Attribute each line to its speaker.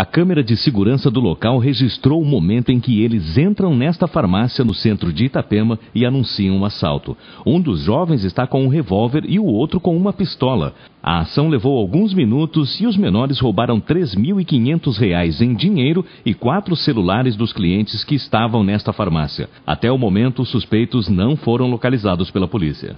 Speaker 1: A câmera de segurança do local registrou o momento em que eles entram nesta farmácia no centro de Itapema e anunciam um assalto. Um dos jovens está com um revólver e o outro com uma pistola. A ação levou alguns minutos e os menores roubaram R$ 3.500 em dinheiro e quatro celulares dos clientes que estavam nesta farmácia. Até o momento, os suspeitos não foram localizados pela polícia.